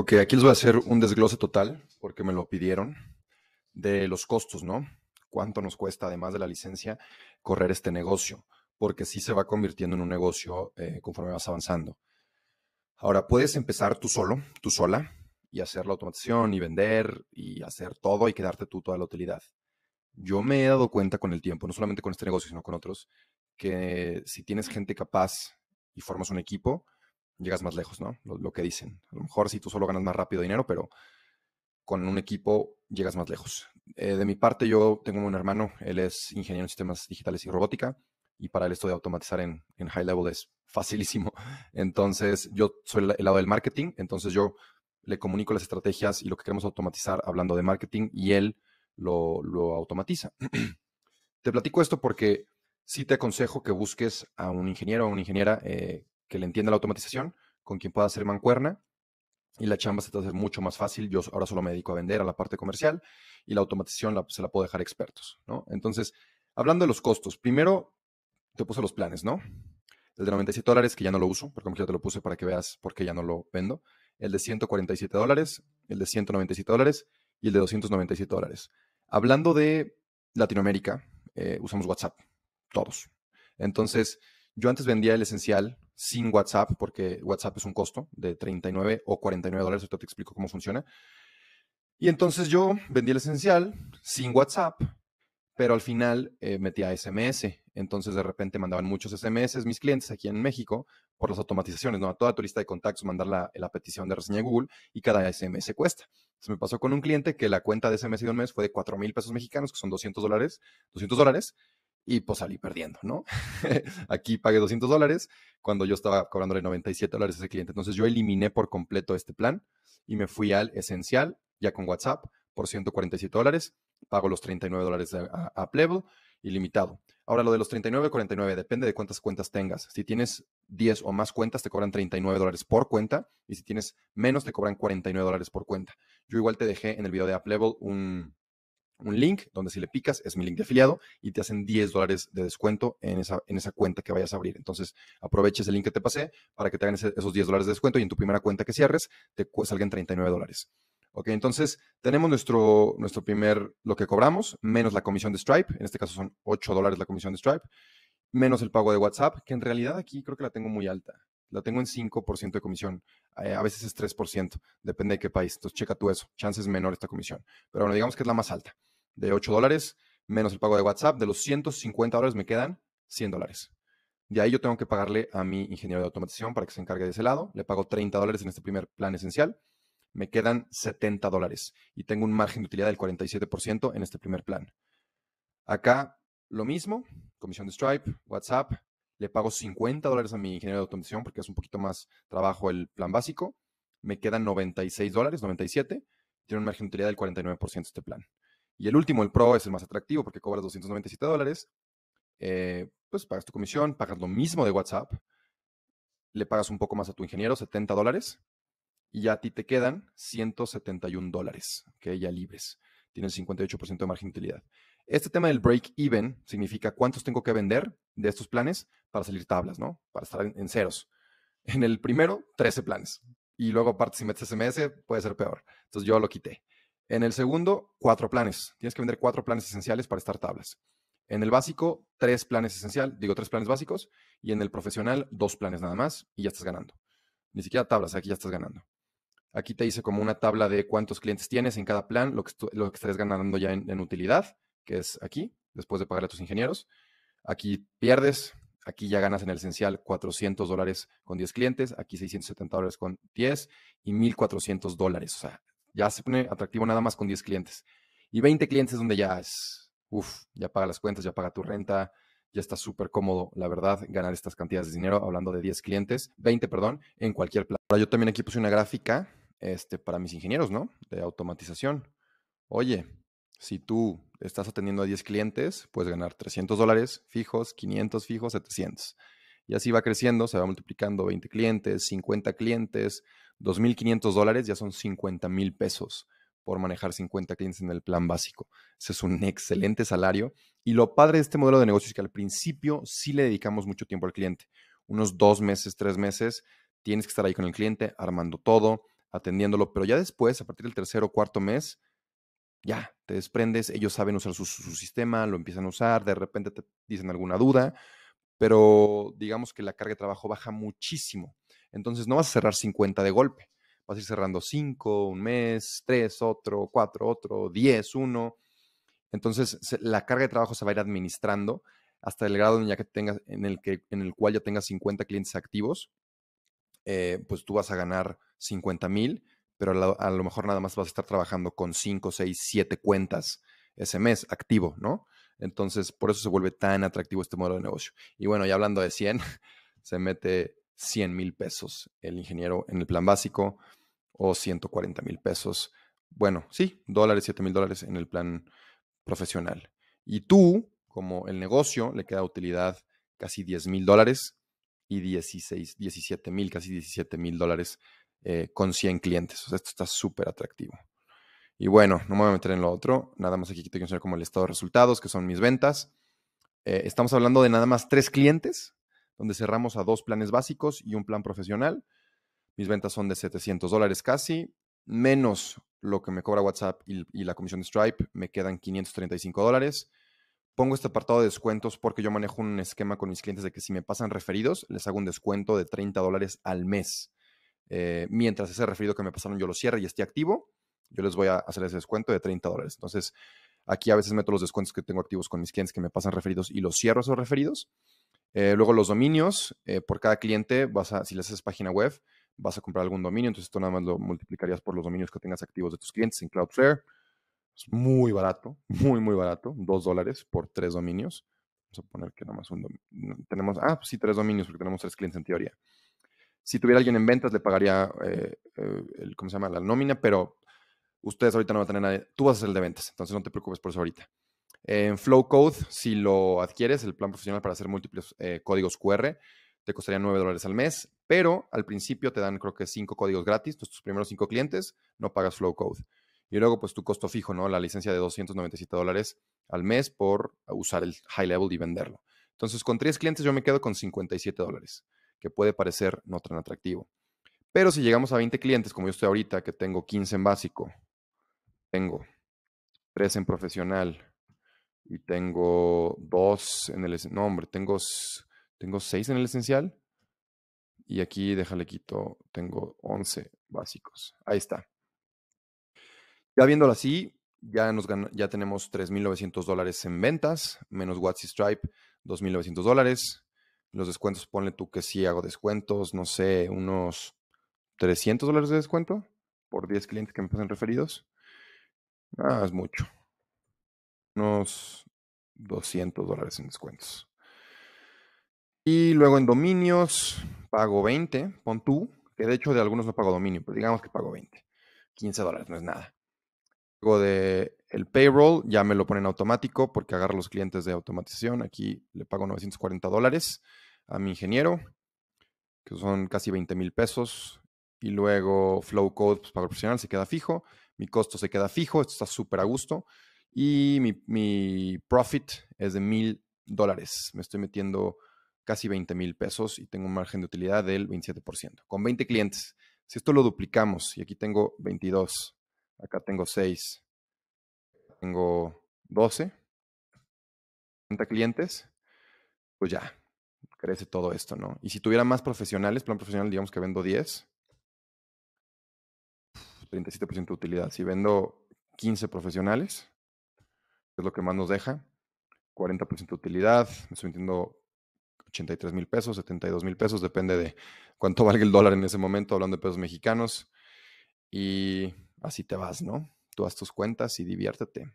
Ok, aquí les voy a hacer un desglose total, porque me lo pidieron, de los costos, ¿no? Cuánto nos cuesta, además de la licencia, correr este negocio, porque sí se va convirtiendo en un negocio eh, conforme vas avanzando. Ahora, puedes empezar tú solo, tú sola, y hacer la automatización y vender y hacer todo y quedarte tú toda la utilidad. Yo me he dado cuenta con el tiempo, no solamente con este negocio, sino con otros, que si tienes gente capaz y formas un equipo, llegas más lejos, ¿no? Lo, que dicen. A lo mejor si tú solo ganas más rápido dinero, pero con un equipo llegas más lejos. Eh, de mi parte, yo tengo un hermano, él es ingeniero en sistemas digitales y robótica, y para él esto de automatizar en, high level es facilísimo. Entonces, yo soy el lado del marketing, entonces yo le comunico las estrategias y lo que queremos automatizar hablando de marketing y él lo, lo automatiza. te platico esto porque sí te aconsejo que busques a un ingeniero o una ingeniera eh, que le entienda la automatización, con quien pueda hacer mancuerna y la chamba se te hace mucho más fácil. Yo ahora solo me dedico a vender a la parte comercial y la automatización se la puedo dejar a expertos, ¿no? Entonces, hablando de los costos, primero te puse los planes, ¿no? El de 97 dólares, que ya no lo uso, pero como te lo puse para que veas por qué ya no lo vendo. El de 147 dólares, el de 197 dólares y el de 297 dólares. Hablando de Latinoamérica, eh, usamos WhatsApp, todos. Entonces, yo antes vendía el esencial sin WhatsApp, porque WhatsApp es un costo de 39 o 49 dólares, Esto te explico cómo funciona. Y entonces yo vendí el esencial sin WhatsApp, pero al final eh, metí a SMS. Entonces de repente mandaban muchos SMS mis clientes aquí en México por las automatizaciones, ¿no? A toda tu lista de contactos mandar la, petición de reseña de Google y cada SMS cuesta. Se me pasó con un cliente que la cuenta de SMS de un mes fue de 4 mil pesos mexicanos, que son 200 dólares, 200 dólares, y pues salí perdiendo, ¿no? Aquí pagué 200 dólares cuando yo estaba cobrándole 97 dólares a ese cliente. Entonces yo eliminé por completo este plan y me fui al esencial, ya con WhatsApp, por 147 dólares. Pago los 39 dólares a, a ilimitado. Ahora, lo de los 39 49 depende de cuántas cuentas tengas. Si tienes 10 o más cuentas, te cobran 39 dólares por cuenta. Y si tienes menos, te cobran 49 dólares por cuenta. Yo igual te dejé en el video de Uplevel un, un link donde si le picas es mi link de afiliado y te hacen 10 dólares de descuento en esa, en esa cuenta que vayas a abrir. Entonces, aproveches el link que te pasé para que te hagan esos 10 dólares de descuento y en tu primera cuenta que cierres te salgan 39 dólares. Ok, entonces tenemos nuestro, nuestro primer, lo que cobramos, menos la comisión de Stripe, en este caso son 8 dólares la comisión de Stripe, menos el pago de WhatsApp, que en realidad aquí creo que la tengo muy alta, la tengo en 5% de comisión. Eh, a veces es 3%, depende de qué país. Entonces, checa tú eso. Chances menor esta comisión. Pero bueno, digamos que es la más alta, de 8 dólares menos el pago de WhatsApp. De los 150 dólares me quedan 100 dólares. De ahí yo tengo que pagarle a mi ingeniero de automatización para que se encargue de ese lado. Le pago 30 dólares en este primer plan esencial. Me quedan 70 dólares y tengo un margen de utilidad del 47% en este primer plan. Acá lo mismo, comisión de Stripe, WhatsApp, le pago 50 dólares a mi ingeniero de automatización porque es un poquito más trabajo el plan básico, me quedan 96 dólares, 97, tiene un margen de utilidad del 49% este plan. Y el último, el Pro, es el más atractivo porque cobras 297 dólares, eh, pues pagas tu comisión, pagas lo mismo de WhatsApp, le pagas un poco más a tu ingeniero, 70 dólares, y ya a ti te quedan 171 dólares, que ya libres. Tienes 58% de margen de utilidad. Este tema del break-even significa cuántos tengo que vender de estos planes para salir tablas, ¿no? Para estar en, ceros. En el primero, 13 planes. Y luego, aparte, si metes SMS, puede ser peor. Entonces yo lo quité. En el segundo, cuatro planes. Tienes que vender cuatro planes esenciales para estar tablas. En el básico, tres planes esencial, digo tres planes básicos, y en el profesional, dos planes nada más, y ya estás ganando. Ni siquiera tablas, aquí ya estás ganando. Aquí te hice como una tabla de cuántos clientes tienes en cada plan, lo que, lo ganando ya en, utilidad, que es aquí, después de pagar a tus ingenieros, Aquí pierdes, aquí ya ganas en el esencial 400 dólares con 10 clientes, aquí 670 dólares con 10 y 1400 dólares. O sea, ya se pone atractivo nada más con 10 clientes. Y 20 clientes donde ya es, uff, ya paga las cuentas, ya paga tu renta, ya está súper cómodo, la verdad, ganar estas cantidades de dinero, hablando de 10 clientes, 20, perdón, en cualquier plan. Ahora yo también aquí puse una gráfica este, para mis ingenieros, ¿no? De automatización. Oye, si tú estás atendiendo a 10 clientes, puedes ganar 300 dólares fijos, 500 fijos, 700. Y así va creciendo, se va multiplicando 20 clientes, 50 clientes, 2.500 dólares ya son 50 mil pesos por manejar 50 clientes en el plan básico. Ese es un excelente salario. Y lo padre de este modelo de negocio es que al principio sí le dedicamos mucho tiempo al cliente. Unos dos meses, tres meses, tienes que estar ahí con el cliente, armando todo, atendiéndolo. Pero ya después, a partir del tercer o cuarto mes, ya, te desprendes, ellos saben usar su, sistema, lo empiezan a usar, de repente te dicen alguna duda, pero digamos que la carga de trabajo baja muchísimo. Entonces no vas a cerrar 50 de golpe, vas a ir cerrando 5, un mes, 3, otro, 4, otro, 10, 1. Entonces la carga de trabajo se va a ir administrando hasta el grado en, que tengas, en, el, en el cual ya tengas 50 clientes activos, eh, pues tú vas a ganar 50 mil pero a, lo mejor nada más vas a estar trabajando con 5, 6, 7 cuentas ese mes activo, ¿no? Entonces, por eso se vuelve tan atractivo este modelo de negocio. Y bueno, ya hablando de 100, se mete 100 mil pesos el ingeniero en el plan básico o 140 mil pesos. Bueno, sí, dólares, 7 mil dólares en el plan profesional. Y tú, como el negocio, le queda utilidad casi 10 mil dólares y 16, 17 mil, casi 17 mil dólares eh, con 100 clientes. esto está súper atractivo. Y bueno, no me voy a meter en lo otro. Nada más aquí tengo que enseñar como el estado de resultados, que son mis ventas. Eh, estamos hablando de nada más tres clientes, donde cerramos a dos planes básicos y un plan profesional. Mis ventas son de 700 dólares casi, menos lo que me cobra WhatsApp y, y la comisión de Stripe, me quedan 535 dólares. Pongo este apartado de descuentos porque yo manejo un esquema con mis clientes de que si me pasan referidos, les hago un descuento de 30 dólares al mes. Eh, mientras ese referido que me pasaron yo lo cierre y esté activo, yo les voy a hacer ese descuento de 30 dólares. Entonces, aquí a veces meto los descuentos que tengo activos con mis clientes que me pasan referidos y los cierro esos referidos. Eh, luego los dominios, eh, por cada cliente, vas a, si le haces página web, vas a comprar algún dominio, entonces esto nada más lo multiplicarías por los dominios que tengas activos de tus clientes en Cloudflare. Es muy barato, muy, muy barato, 2 dólares por 3 dominios. Vamos a poner que nada más un dominio. Tenemos, ah, pues sí, tres dominios porque tenemos tres clientes en teoría. Si tuviera alguien en ventas, le pagaría, eh, eh, el, ¿cómo se llama?, la nómina, pero ustedes ahorita no van a tener nadie. Tú vas a hacer el de ventas, entonces no te preocupes por eso ahorita. En Flow Code, si lo adquieres, el plan profesional para hacer múltiples eh, códigos QR, te costaría 9 dólares al mes, pero al principio te dan creo que 5 códigos gratis, tus primeros 5 clientes no pagas Flow Code. Y luego pues tu costo fijo, ¿no? La licencia de 297 dólares al mes por usar el high level y venderlo. Entonces con 3 clientes yo me quedo con 57 dólares que puede parecer no tan atractivo. Pero si llegamos a 20 clientes, como yo estoy ahorita, que tengo 15 en básico, tengo 3 en profesional y tengo 2 en el... No, hombre, tengo, tengo 6 en el esencial y aquí, déjale quito, tengo 11 básicos. Ahí está. Ya viéndolo así, ya, nos ya tenemos 3.900 dólares en ventas, menos Watts Stripe, 2.900 dólares. Los descuentos, ponle tú que sí hago descuentos, no sé, unos 300 dólares de descuento por 10 clientes que me pasen referidos. Ah, es mucho. Unos 200 dólares en descuentos. Y luego en dominios pago 20, pon tú, que de hecho de algunos no pago dominio, pero digamos que pago 20. 15 dólares, no es nada. Luego de el payroll, ya me lo ponen automático porque agarra los clientes de automatización. Aquí le pago 940 dólares a mi ingeniero, que son casi 20 mil pesos. Y luego Flow Code pues, para profesional se queda fijo. Mi costo se queda fijo. Esto está súper a gusto. Y mi, mi profit es de mil dólares. Me estoy metiendo casi 20 mil pesos y tengo un margen de utilidad del 27%, con 20 clientes. Si esto lo duplicamos y aquí tengo 22, Acá tengo 6. Tengo 12. 30 clientes. Pues ya, crece todo esto, ¿no? Y si tuviera más profesionales, plan profesional, digamos que vendo 10. 37% de utilidad. Si vendo 15 profesionales, es lo que más nos deja, 40% de utilidad, me estoy metiendo 83 mil pesos, 72 mil pesos, depende de cuánto valga el dólar en ese momento, hablando de pesos mexicanos. Y así te vas, ¿no? Tú haz tus cuentas y diviértete.